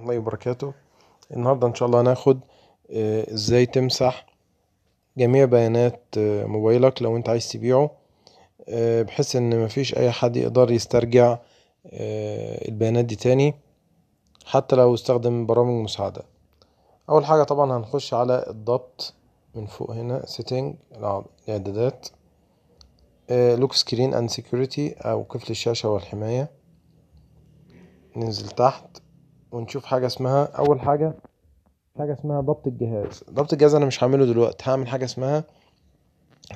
الله وبركاته النهاردة ان شاء الله هناخد آه، ازاي تمسح جميع بيانات آه، موبايلك لو انت عايز تبيعه آه، بحيث ان مفيش اي حد يقدر يسترجع البيانات دي تاني حتى لو استخدم برامج مساعدة اول حاجة طبعا هنخش على الضبط من فوق هنا سيتنج الاعدادات لوك سكرين اند سيكوريتي او قفل الشاشة والحماية ننزل تحت ونشوف حاجه اسمها اول حاجه حاجه اسمها ضبط الجهاز ضبط الجهاز انا مش هعمله دلوقتي هعمل حاجه اسمها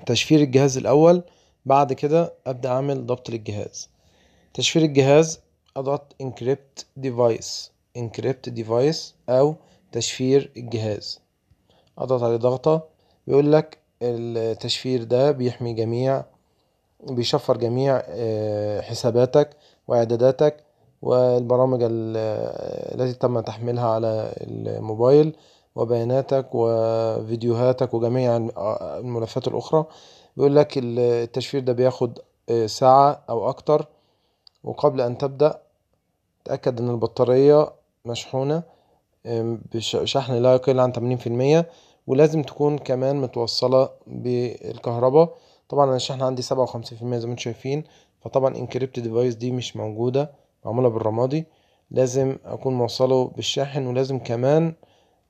تشفير الجهاز الاول بعد كده ابدا اعمل ضبط للجهاز تشفير الجهاز اضغط انكريبت ديفايس انكريبت ديفايس او تشفير الجهاز اضغط عليه ضغطه بيقول لك التشفير ده بيحمي جميع بيشفر جميع آه، حساباتك واعداداتك والبرامج التي تم تحميلها على الموبايل وبياناتك وفيديوهاتك وجميع الملفات الأخرى بيقول لك التشفير ده بياخد آه، ساعة أو أكتر وقبل أن تبدأ تأكد أن البطارية مشحونة بشحن لا يقل عن تمانين في المية ولازم تكون كمان متوصلة بالكهرباء طبعا أنا الشحن عندي سبعة وخمسين في المية زي ما انتم شايفين فطبعا انكريبت ديفايس دي مش موجودة معمولة بالرمادي لازم اكون موصله بالشاحن ولازم كمان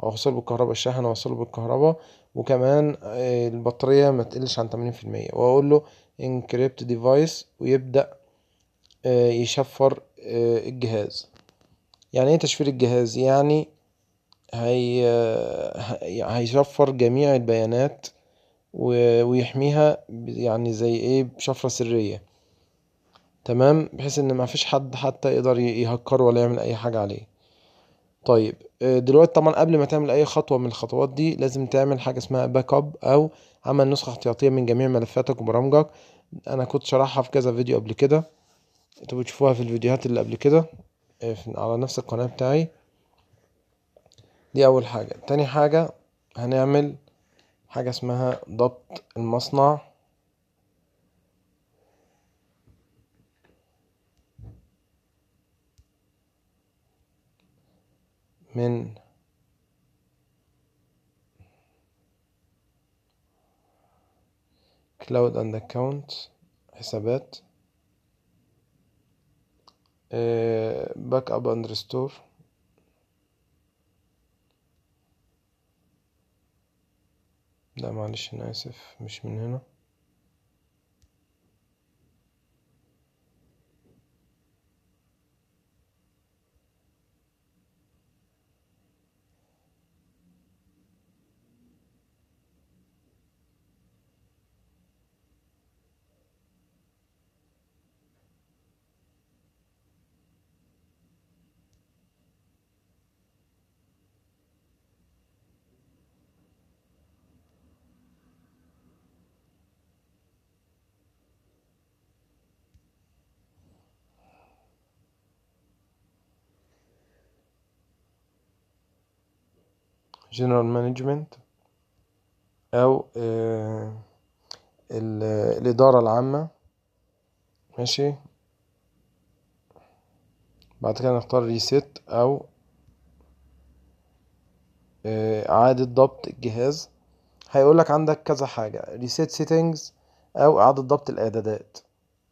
اوصله بالكهرباء الشاحن اوصله بالكهرباء وكمان آه، البطارية ما تقلش عن تمانين في المية واقول له انكريبت ديفايس ويبدأ آه، يشفر آه، الجهاز يعني ايه تشفير الجهاز يعني هي هيشفر جميع البيانات ويحميها يعني زي ايه بشفرة سرية تمام بحيث ان ما فيش حد حتى يقدر يهكره ولا يعمل اي حاجه عليه طيب آه، دلوقتي طبعا قبل ما تعمل اي خطوه من الخطوات دي لازم تعمل حاجه اسمها باك اب او عمل نسخه احتياطيه من جميع ملفاتك وبرامجك انا كنت شرحها في كذا فيديو قبل كده انتوا بتشوفوها في الفيديوهات اللي قبل كده آه، على نفس القناه بتاعي دي اول حاجه تاني حاجه هنعمل حاجه اسمها ضبط المصنع من كلاود اند اكونت حسابات باك اب اند ريستور لا معلش انا اسف مش من هنا جنرال مانجمنت او آه، الادارة العامة ماشي بعد كده نختار ريسيت او آه، اعادة ضبط الجهاز هيقولك عندك كذا حاجة ريسيت سيتنجز او اعادة ضبط الاعدادات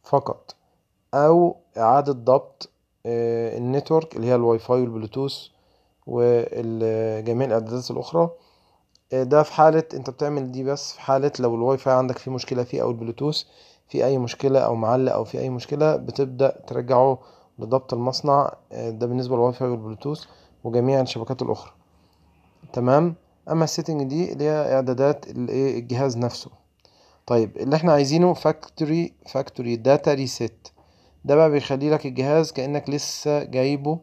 فقط او اعادة ضبط آه، النتورك اللي هي الواي فاي والبلوتوث وجميع الاعدادات الاخرى آه، ده في حالة انت بتعمل دي بس في حالة لو الواي فاي عندك فيه مشكلة فيه او البلوتوث في اي مشكلة او معلق او في اي مشكلة بتبدأ ترجعه لضبط المصنع آه، ده بالنسبة للواي فاي والبلوتوث وجميع الشبكات الاخرى تمام اما السيتنج دي اللي هي اعدادات الايه الجهاز نفسه طيب اللي احنا عايزينه فاكتوري فاكتوري داتا ريسيت ده بقى بيخلي لك الجهاز كانك لسه جايبه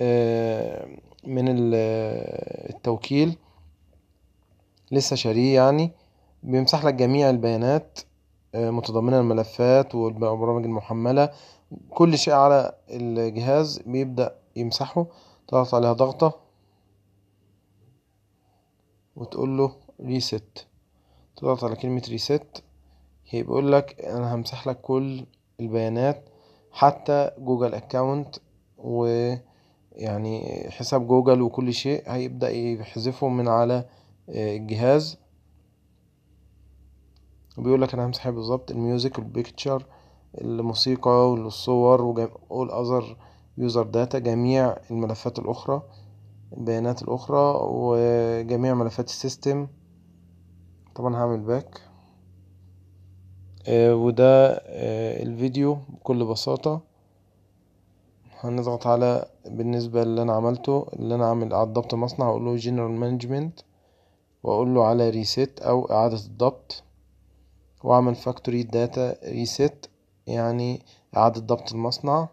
آه، من التوكيل لسه شاريه يعني بيمسح لك جميع البيانات آه، متضمنة الملفات والبرامج المحملة كل شيء على الجهاز بيبدأ يمسحه تضغط عليها ضغطة وتقول له ريست تضغط على كلمة ريست هي بيقول لك انا همسح لك كل البيانات حتى جوجل اكاونت و يعني حساب جوجل وكل شيء هيبدأ يحذفه من على آه، الجهاز وبيقول لك انا همسح بالظبط الميوزك والبيكتشر الموسيقى والصور وكل اذر يوزر داتا جميع الملفات الاخرى البيانات الاخرى وجميع ملفات السيستم طبعا هعمل باك آه، وده آه، الفيديو بكل بساطة هنضغط على بالنسبة اللي انا عملته اللي انا عامل على الضبط مصنع اقول له جنرال مانجمنت واقول له على ريسيت او اعادة الضبط واعمل فاكتوري داتا ريسيت يعني اعادة ضبط المصنع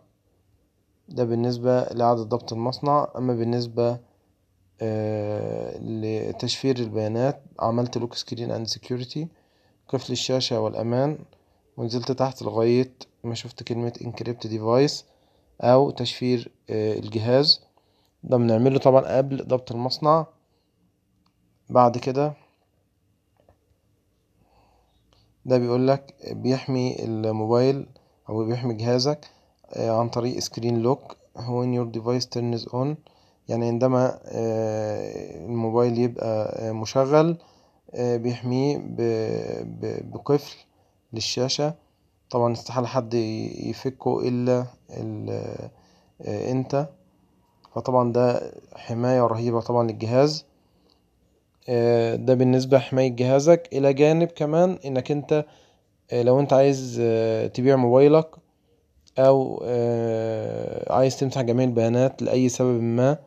ده بالنسبة لإعادة ضبط المصنع أما بالنسبة آه لتشفير البيانات عملت لوك سكرين أند سكيورتي قفل الشاشة والأمان ونزلت تحت لغاية ما شفت كلمة انكريبت ديفايس او تشفير آه، الجهاز ده بنعمله طبعا قبل ضبط المصنع بعد كده ده بيقولك بيحمي الموبايل او بيحمي جهازك آه، عن طريق سكرين لوك when your device turns on يعني عندما آه، الموبايل يبقى مشغل بيحميه بقفل للشاشة طبعا استحالة حد يفكه الا آه، انت فطبعا ده حماية رهيبة طبعا للجهاز آه، ده بالنسبة حماية جهازك الى جانب كمان انك انت آه، لو انت عايز تبيع موبايلك او عايز تمسح جميع البيانات لأي سبب ما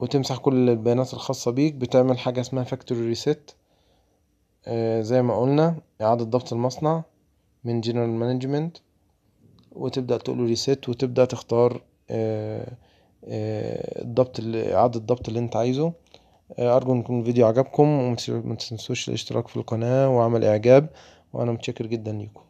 وتمسح كل البيانات الخاصة بيك بتعمل حاجة اسمها فاكتوري ريست آه، زي ما قلنا إعادة ضبط المصنع من جنرال مانجمنت وتبدأ تقوله ريسيت وتبدأ تختار الضبط آه، آه، إعادة الضبط اللي أنت عايزه أرجو أن يكون الفيديو عجبكم ومتنسوش الاشتراك في القناة وعمل إعجاب وأنا متشكر جدا ليكم